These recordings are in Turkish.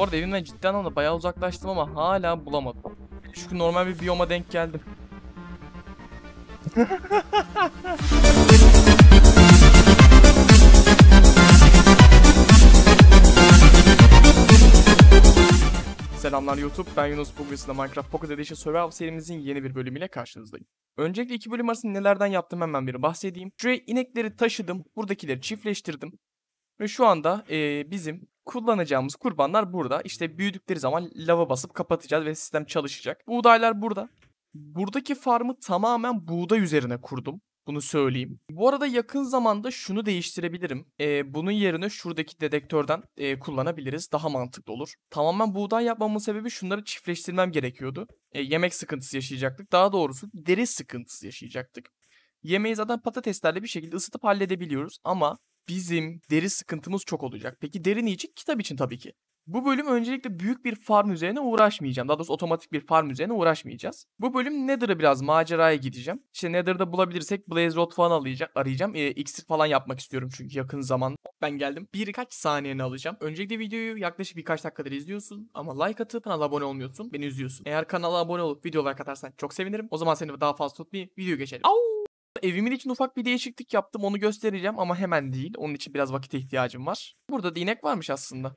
Bu arada evimden ciddi anlamda bayağı uzaklaştım ama hala bulamadım. Çünkü normal bir biyoma denk geldim. Selamlar YouTube, ben Yunus. Bugün sizinle Minecraft Pocket Edition Survival serimizin yeni bir bölümüyle karşınızdayım. Öncelikle iki bölüm arasında nelerden yaptım hemen bir bahsedeyim. Şuraya inekleri taşıdım, buradakileri çiftleştirdim. Ve şu anda e, bizim kullanacağımız kurbanlar burada. İşte büyüdükleri zaman lava basıp kapatacağız ve sistem çalışacak. Buğdaylar burada. Buradaki farmı tamamen buğday üzerine kurdum. Bunu söyleyeyim. Bu arada yakın zamanda şunu değiştirebilirim. Ee, bunun yerine şuradaki dedektörden e, kullanabiliriz. Daha mantıklı olur. Tamamen buğday yapmamın sebebi şunları çiftleştirmem gerekiyordu. E, yemek sıkıntısı yaşayacaktık. Daha doğrusu deri sıkıntısı yaşayacaktık. Yemeği zaten patateslerle bir şekilde ısıtıp halledebiliyoruz ama bizim deri sıkıntımız çok olacak. Peki deri niçin? Kitap için tabii ki. Bu bölüm öncelikle büyük bir farm üzerine uğraşmayacağım. Daha doğrusu otomatik bir farm üzerine uğraşmayacağız. Bu bölüm Nether'a biraz maceraya gideceğim. İşte Nether'da bulabilirsek Blaze Rod falan alacak, arayacağım. E, iksir falan yapmak istiyorum çünkü yakın zaman. Ben geldim. Birkaç saniyeni alacağım. Öncelikle videoyu yaklaşık birkaç dakikadır izliyorsun. Ama like atıp kanala abone olmuyorsun. Beni üzüyorsun. Eğer kanala abone olup videolar katarsan çok sevinirim. O zaman seni daha fazla tutmayayım. Video geçelim. Au! evimin için ufak bir değişiklik yaptım. Onu göstereceğim ama hemen değil. Onun için biraz vakite ihtiyacım var. Burada inek varmış aslında.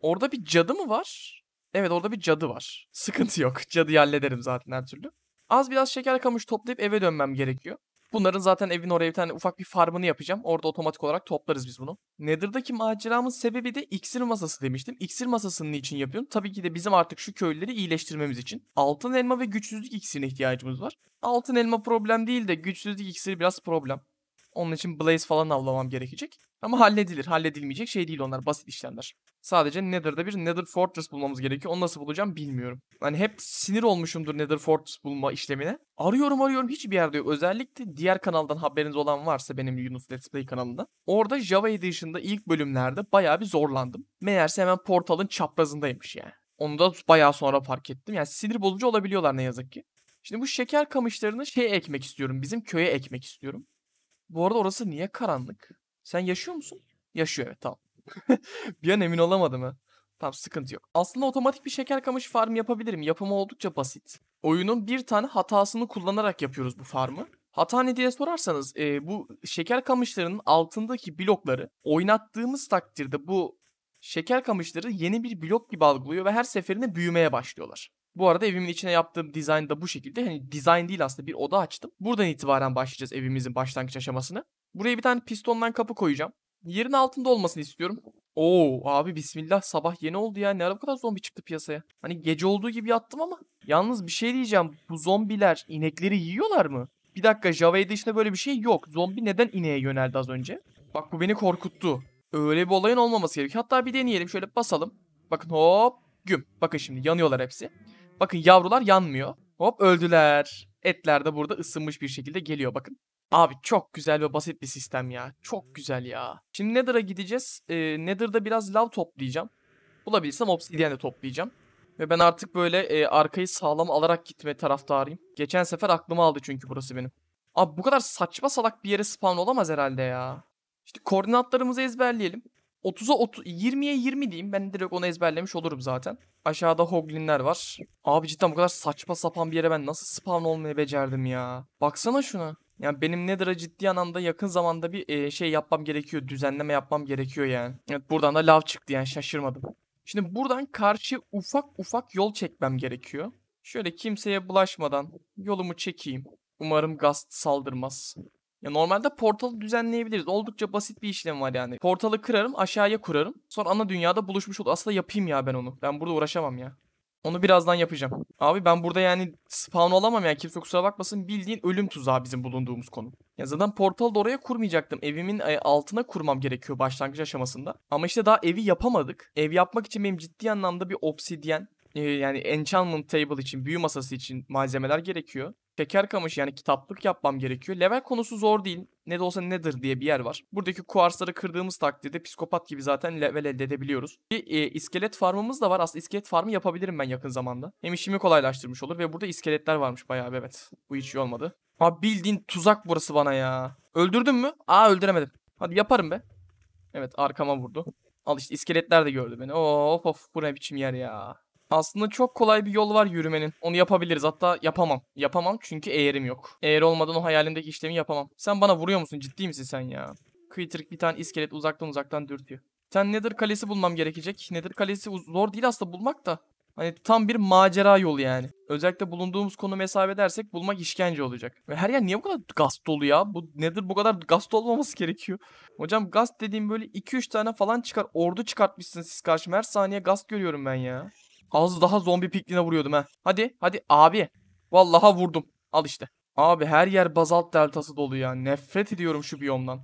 Orada bir cadı mı var? Evet orada bir cadı var. Sıkıntı yok. Cadıyı hallederim zaten her türlü. Az biraz şeker kamış toplayıp eve dönmem gerekiyor. Bunların zaten evin oraya bir tane ufak bir farmını yapacağım. Orada otomatik olarak toplarız biz bunu. Nether'daki maceramın sebebi de iksir masası demiştim. İksir masasının için yapıyorum? Tabii ki de bizim artık şu köyleri iyileştirmemiz için. Altın elma ve güçsüzlük iksirine ihtiyacımız var. Altın elma problem değil de güçsüzlük iksiri biraz problem. Onun için Blaze falan avlamam gerekecek. Ama halledilir. Halledilmeyecek şey değil onlar. Basit işlemler. Sadece Nether'da bir Nether Fortress bulmamız gerekiyor. Onu nasıl bulacağım bilmiyorum. Hani hep sinir olmuşumdur Nether Fortress bulma işlemine. Arıyorum arıyorum hiçbir yerde yok. Özellikle diğer kanaldan haberiniz olan varsa benim Yunus Let's Play kanalında. Orada Java Edition'da ilk bölümlerde bayağı bir zorlandım. Meğerse hemen portalın çaprazındaymış yani. Onu da bayağı sonra fark ettim. Yani sinir bozucu olabiliyorlar ne yazık ki. Şimdi bu şeker kamışlarını şey ekmek istiyorum. Bizim köye ekmek istiyorum. Bu arada orası niye karanlık? Sen yaşıyor musun? Yaşıyor evet tamam. bir an emin olamadım ha. Tamam sıkıntı yok. Aslında otomatik bir şeker kamışı farm yapabilirim. Yapımı oldukça basit. Oyunun bir tane hatasını kullanarak yapıyoruz bu farmı. Hata ne diye sorarsanız e, bu şeker kamışlarının altındaki blokları oynattığımız takdirde bu şeker kamışları yeni bir blok gibi algılıyor ve her seferinde büyümeye başlıyorlar. Bu arada evimin içine yaptığım dizayn da bu şekilde. Hani dizayn değil aslında bir oda açtım. Buradan itibaren başlayacağız evimizin başlangıç aşamasını. Buraya bir tane pistondan kapı koyacağım. Yerin altında olmasını istiyorum. Oo abi bismillah sabah yeni oldu ya. Ne ara bu kadar zombi çıktı piyasaya? Hani gece olduğu gibi yattım ama. Yalnız bir şey diyeceğim. Bu zombiler inekleri yiyorlar mı? Bir dakika Java Edition'da böyle bir şey yok. Zombi neden ineğe yöneldi az önce? Bak bu beni korkuttu. Öyle bir olayın olmaması gerekiyor. Hatta bir deneyelim. Şöyle basalım. Bakın hop güm. Bakın şimdi yanıyorlar hepsi. Bakın yavrular yanmıyor. Hop öldüler. Etler de burada ısınmış bir şekilde geliyor bakın. Abi çok güzel ve basit bir sistem ya. Çok güzel ya. Şimdi Nether'a gideceğiz. Ee, Nether'da biraz lav toplayacağım. Bulabilirsem obsidyen de toplayacağım. Ve ben artık böyle e, arkayı sağlam alarak gitme taraftarıyım. Geçen sefer aklıma aldı çünkü burası benim. Abi bu kadar saçma salak bir yere spawn olamaz herhalde ya. İşte koordinatlarımızı ezberleyelim. 30'a 30, 20'ye 20 diyeyim. Ben direkt onu ezberlemiş olurum zaten. Aşağıda hoglinler var. Abi cidden bu kadar saçma sapan bir yere ben nasıl spawn olmayı becerdim ya. Baksana şuna. Yani benim Nether'a ciddi anlamda yakın zamanda bir e, şey yapmam gerekiyor. Düzenleme yapmam gerekiyor yani. Evet buradan da lav çıktı yani şaşırmadım. Şimdi buradan karşı ufak ufak yol çekmem gerekiyor. Şöyle kimseye bulaşmadan yolumu çekeyim. Umarım gast saldırmaz. Ya normalde portalı düzenleyebiliriz. Oldukça basit bir işlem var yani. Portalı kırarım, aşağıya kurarım. Sonra ana dünyada buluşmuş olur. Aslında yapayım ya ben onu. Ben burada uğraşamam ya. Onu birazdan yapacağım. Abi ben burada yani spawn olamam yani kimse kusura bakmasın bildiğin ölüm tuzağı bizim bulunduğumuz konu. Ya zaten portalı da oraya kurmayacaktım. Evimin e, altına kurmam gerekiyor başlangıç aşamasında. Ama işte daha evi yapamadık. Ev yapmak için benim ciddi anlamda bir obsidyen e, yani enchantment table için, büyü masası için malzemeler gerekiyor şeker kamışı yani kitaplık yapmam gerekiyor. Level konusu zor değil. Ne de olsa nedir diye bir yer var. Buradaki kuarsları kırdığımız takdirde psikopat gibi zaten level elde edebiliyoruz. Bir e, iskelet farmımız da var. Aslında iskelet farmı yapabilirim ben yakın zamanda. Hem işimi kolaylaştırmış olur ve burada iskeletler varmış bayağı evet. Bu hiç iyi olmadı. Abi bildiğin tuzak burası bana ya. Öldürdün mü? Aa öldüremedim. Hadi yaparım be. Evet arkama vurdu. Al işte iskeletler de gördü beni. Of of bu ne biçim yer ya. Aslında çok kolay bir yol var yürümenin. Onu yapabiliriz. Hatta yapamam. Yapamam çünkü eğerim yok. Eğer olmadan o hayalindeki işlemi yapamam. Sen bana vuruyor musun? Ciddi misin sen ya? Kıytırık bir tane iskelet uzaktan uzaktan dürtüyor. Sen Nether Kalesi bulmam gerekecek. Nether Kalesi zor değil aslında bulmak da. Hani tam bir macera yolu yani. Özellikle bulunduğumuz konu mesafe edersek bulmak işkence olacak. Ve her yer niye bu kadar gaz dolu ya? Bu nedir bu kadar gaz dolu olmaması gerekiyor? Hocam gaz dediğim böyle 2-3 tane falan çıkar. Ordu çıkartmışsınız siz karşıma. Her saniye gaz görüyorum ben ya. Az daha zombi pikliğine vuruyordum ha. Hadi hadi abi. Vallaha vurdum. Al işte. Abi her yer bazalt deltası dolu ya. Nefret ediyorum şu biyomdan.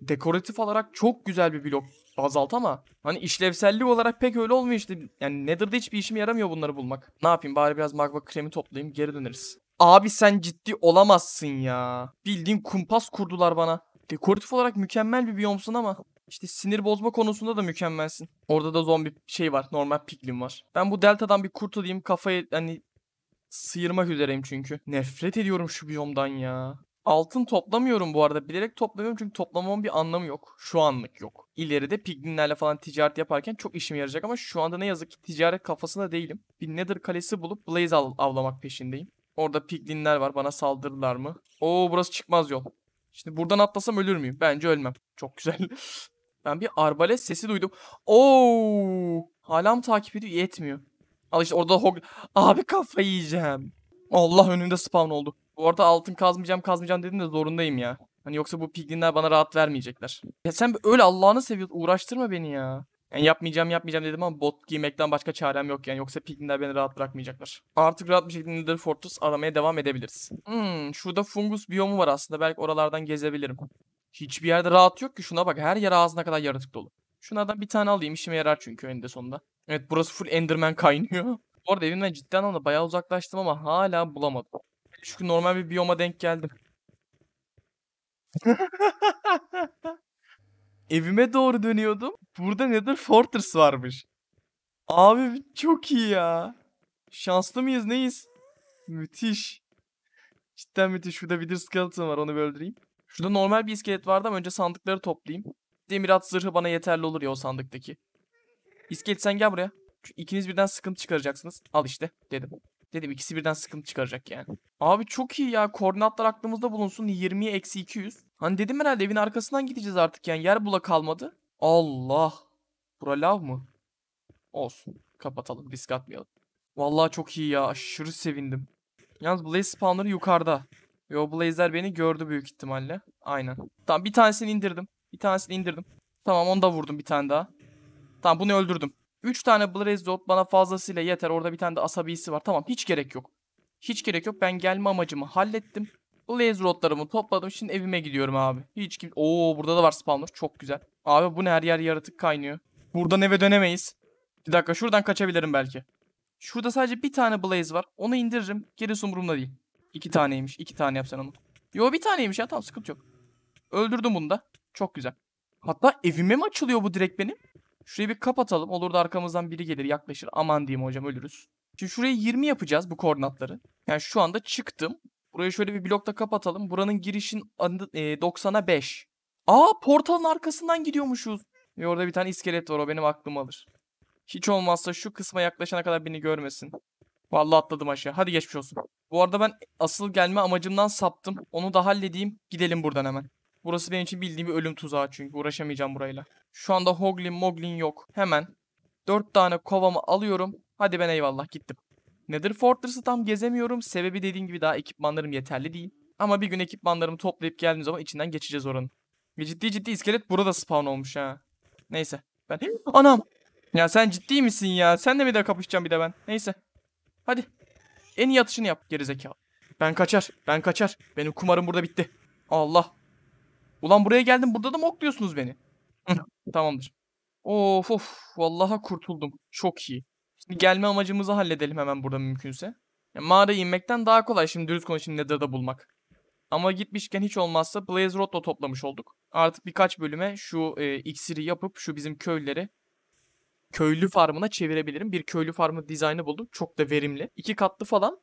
Dekoratif olarak çok güzel bir blok bazalt ama hani işlevsellik olarak pek öyle olmuyor işte. Yani Nether'da hiçbir işime yaramıyor bunları bulmak. Ne yapayım bari biraz magma kremi toplayayım geri döneriz. Abi sen ciddi olamazsın ya. Bildiğin kumpas kurdular bana. Dekoratif olarak mükemmel bir biyomsun ama işte sinir bozma konusunda da mükemmelsin. Orada da zombi şey var. Normal piglin var. Ben bu deltadan bir kurtulayım. Kafayı hani sıyırmak üzereyim çünkü. Nefret ediyorum şu biyomdan ya. Altın toplamıyorum bu arada. Bilerek toplamıyorum çünkü toplamamın bir anlamı yok. Şu anlık yok. İleride piglinlerle falan ticaret yaparken çok işime yarayacak ama şu anda ne yazık ki ticaret kafasında değilim. Bir Nether kalesi bulup Blaze av avlamak peşindeyim. Orada piglinler var. Bana saldırırlar mı? Oo burası çıkmaz yol. Şimdi buradan atlasam ölür müyüm? Bence ölmem. Çok güzel. Ben bir arbalet sesi duydum. Oo! Hala mı takip ediyor? Yetmiyor. Al işte orada hog... Abi kafayı yiyeceğim. Allah önümde spawn oldu. Bu arada altın kazmayacağım kazmayacağım dedim de zorundayım ya. Hani yoksa bu piglinler bana rahat vermeyecekler. Ya sen öyle Allah'ını seviyorsun uğraştırma beni ya. Yani yapmayacağım yapmayacağım dedim ama bot giymekten başka çarem yok yani. Yoksa piglinler beni rahat bırakmayacaklar. Artık rahat bir şekilde Nether Fortress aramaya devam edebiliriz. Hmm, şurada fungus biyomu var aslında. Belki oralardan gezebilirim. Hiçbir yerde rahat yok ki şuna bak her yer ağzına kadar yaratık dolu. Şuna da bir tane alayım işime yarar çünkü önünde sonunda. Evet burası full Enderman kaynıyor. Bu arada evimden ciddi anlamda bayağı uzaklaştım ama hala bulamadım. Çünkü normal bir biyoma denk geldim. Evime doğru dönüyordum. Burada Nether Fortress varmış. Abi çok iyi ya. Şanslı mıyız neyiz? Müthiş. Cidden müthiş. Şurada bir skeleton var onu bir öldüreyim. Şurada normal bir iskelet vardı ama önce sandıkları toplayayım. Demirat zırhı bana yeterli olur ya o sandıktaki. İskelet sen gel buraya. Şu ikiniz birden sıkıntı çıkaracaksınız. Al işte dedim. Dedim ikisi birden sıkıntı çıkaracak yani. Abi çok iyi ya. Koordinatlar aklımızda bulunsun. 20'ye eksi 200. Hani dedim herhalde evin arkasından gideceğiz artık yani. Yer bula kalmadı. Allah. Bura lav mı? Olsun. Kapatalım. Risk atmayalım. Vallahi çok iyi ya. Aşırı sevindim. Yalnız Blaze spawnları yukarıda. Yo Blazer beni gördü büyük ihtimalle. Aynen. Tamam bir tanesini indirdim. Bir tanesini indirdim. Tamam onu da vurdum bir tane daha. Tamam bunu öldürdüm. 3 tane Blaze Blazeot bana fazlasıyla yeter. Orada bir tane de asabisi var. Tamam hiç gerek yok. Hiç gerek yok. Ben gelme amacımı hallettim. Blaze Blazeotlarımı topladım. Şimdi evime gidiyorum abi. Hiç kim... Oo burada da var spawner. Çok güzel. Abi bu ne her yer yaratık kaynıyor. Buradan eve dönemeyiz. Bir dakika şuradan kaçabilirim belki. Şurada sadece bir tane Blaze var. Onu indiririm. Gerisi umurumda değil. İki taneymiş. iki tane yapsan onu. Yo bir taneymiş ya. Tamam sıkıntı yok. Öldürdüm bunu da. Çok güzel. Hatta evime mi açılıyor bu direkt benim? Şurayı bir kapatalım. Olur da arkamızdan biri gelir yaklaşır. Aman diyeyim hocam ölürüz. Şimdi şuraya 20 yapacağız bu koordinatları. Yani şu anda çıktım. Burayı şöyle bir blokta kapatalım. Buranın girişin 90'a e, 5. Aa portalın arkasından gidiyormuşuz. Ve orada bir tane iskelet var o benim aklım alır. Hiç olmazsa şu kısma yaklaşana kadar beni görmesin. Vallahi atladım aşağı. Hadi geçmiş olsun. Bu arada ben asıl gelme amacımdan saptım. Onu da halledeyim. Gidelim buradan hemen. Burası benim için bildiğim bir ölüm tuzağı çünkü. Uğraşamayacağım burayla. Şu anda hoglin moglin yok. Hemen. Dört tane kovamı alıyorum. Hadi ben eyvallah gittim. Nether Fortress'ı tam gezemiyorum. Sebebi dediğim gibi daha ekipmanlarım yeterli değil. Ama bir gün ekipmanlarımı toplayıp geldiğim zaman içinden geçeceğiz oranın. Ve ciddi ciddi iskelet burada spawn olmuş ha. Neyse. Ben... Anam! Ya sen ciddi misin ya? Sen de mi de kapışacağım bir de ben? Neyse. Hadi. En iyi atışını yap gerizekalı. Ben kaçar. Ben kaçar. Benim kumarım burada bitti. Allah. Ulan buraya geldim. Burada da mı okluyorsunuz beni? Tamamdır. Of of. Vallaha kurtuldum. Çok iyi. Şimdi gelme amacımızı halledelim hemen burada mümkünse. Ya, mağaraya inmekten daha kolay şimdi dürüst konuşayım Nether'da bulmak. Ama gitmişken hiç olmazsa Blaze Rod'la toplamış olduk. Artık birkaç bölüme şu e, iksiri yapıp şu bizim köylüleri köylü farmına çevirebilirim. Bir köylü farmı dizaynı buldum. Çok da verimli. İki katlı falan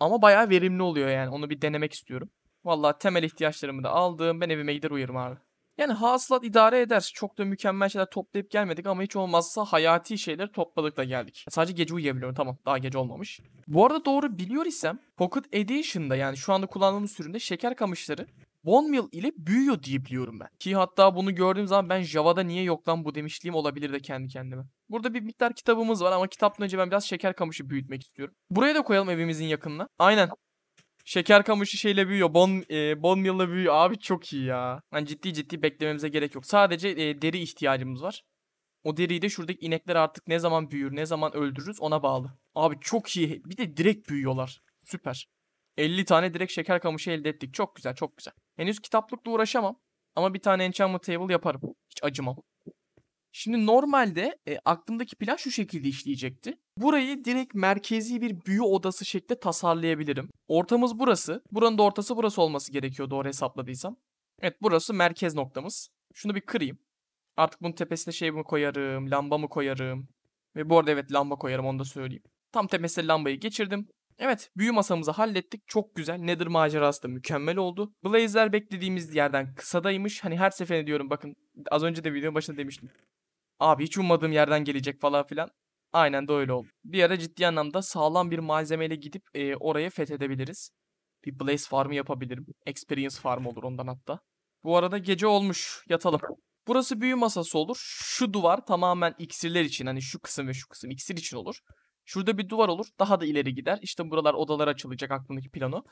ama bayağı verimli oluyor yani. Onu bir denemek istiyorum. vallahi temel ihtiyaçlarımı da aldım. Ben evime gider uyurum abi. Yani hasılat idare eder. Çok da mükemmel şeyler toplayıp gelmedik ama hiç olmazsa hayati şeyler topladık da geldik. Sadece gece uyuyabiliyorum tamam daha gece olmamış. Bu arada doğru biliyor isem Pocket Edition'da yani şu anda kullandığımız sürümde şeker kamışları Bonmil ile büyüyor diye biliyorum ben. Ki hatta bunu gördüğüm zaman ben Java'da niye yok lan bu demişliğim olabilir de kendi kendime. Burada bir miktar kitabımız var ama kitaptan önce ben biraz şeker kamışı büyütmek istiyorum. Buraya da koyalım evimizin yakınına. Aynen. Şeker kamışı şeyle büyüyor. Bon, e, bon meal'la büyüyor. Abi çok iyi ya. Yani ciddi ciddi beklememize gerek yok. Sadece e, deri ihtiyacımız var. O deriyi de şuradaki inekler artık ne zaman büyür, ne zaman öldürürüz ona bağlı. Abi çok iyi. Bir de direkt büyüyorlar. Süper. 50 tane direkt şeker kamışı elde ettik. Çok güzel, çok güzel. Henüz kitaplıkla uğraşamam. Ama bir tane enchantment table yaparım. Hiç acımam. Şimdi normalde e, aklımdaki plan şu şekilde işleyecekti. Burayı direkt merkezi bir büyü odası şekli tasarlayabilirim. Ortamız burası. Buranın da ortası burası olması gerekiyor doğru hesapladıysam. Evet burası merkez noktamız. Şunu bir kırayım. Artık bunun tepesine şey mi koyarım, lamba mı koyarım? Ve bu arada evet lamba koyarım onu da söyleyeyim. Tam tepesine lambayı geçirdim. Evet büyü masamızı hallettik. Çok güzel. Nether macerası da mükemmel oldu. Blazer beklediğimiz yerden kısadaymış. Hani her seferinde diyorum bakın az önce de videonun başında demiştim. Abi hiç ummadığım yerden gelecek falan filan. Aynen de öyle oldu. Bir ara ciddi anlamda sağlam bir malzemeyle gidip e, orayı fethedebiliriz. Bir Blaze Farm'ı yapabilirim. Experience Farm olur ondan hatta. Bu arada gece olmuş. Yatalım. Burası büyü masası olur. Şu duvar tamamen iksirler için. Hani şu kısım ve şu kısım iksir için olur. Şurada bir duvar olur. Daha da ileri gider. İşte buralar odalar açılacak aklımdaki planı.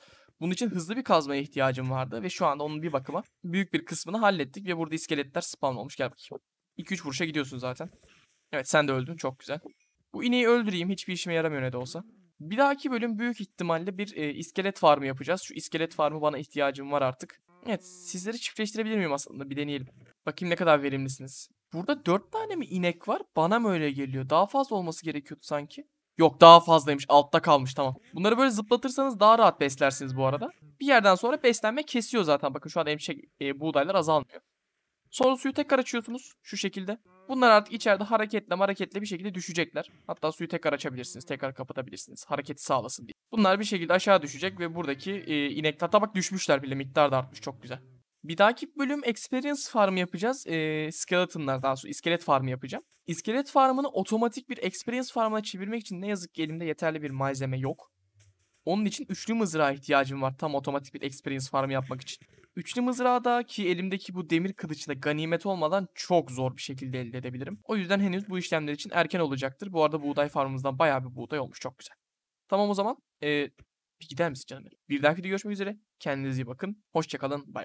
Bunun için hızlı bir kazmaya ihtiyacım vardı. Ve şu anda onun bir bakıma büyük bir kısmını hallettik. Ve burada iskeletler spawn olmuş. Gel bakayım. 2-3 vuruşa gidiyorsun zaten. Evet sen de öldün çok güzel. Bu ineği öldüreyim hiçbir işime yaramıyor ne de olsa. Bir dahaki bölüm büyük ihtimalle bir e, iskelet farmı yapacağız. Şu iskelet farmı bana ihtiyacım var artık. Evet sizleri çiftleştirebilir miyim aslında bir deneyelim. Bakayım ne kadar verimlisiniz. Burada 4 tane mi inek var? Bana mı öyle geliyor? Daha fazla olması gerekiyordu sanki. Yok daha fazlaymış altta kalmış tamam. Bunları böyle zıplatırsanız daha rahat beslersiniz bu arada. Bir yerden sonra beslenme kesiyor zaten. Bakın şu an emşek e, buğdaylar azalmıyor. Sonra suyu tekrar açıyorsunuz şu şekilde. Bunlar artık içeride hareketle hareketle bir şekilde düşecekler. Hatta suyu tekrar açabilirsiniz, tekrar kapatabilirsiniz. Hareketi sağlasın diye. Bunlar bir şekilde aşağı düşecek ve buradaki e, inekler hatta bak düşmüşler bile miktar da artmış çok güzel. Bir dahaki bölüm experience farm yapacağız. E, skeletonlar daha sonra iskelet farmı yapacağım. İskelet farmını otomatik bir experience farmına çevirmek için ne yazık ki elimde yeterli bir malzeme yok. Onun için üçlü mızrağa ihtiyacım var tam otomatik bir experience farmı yapmak için. Üçlü mızrağı da ki elimdeki bu demir kılıçla ganimet olmadan çok zor bir şekilde elde edebilirim. O yüzden henüz bu işlemler için erken olacaktır. Bu arada buğday farmımızdan bayağı bir buğday olmuş. Çok güzel. Tamam o zaman. Ee, bir gider misin canım Bir dahaki de görüşmek üzere. Kendinize iyi bakın. Hoşçakalın. Bay bay.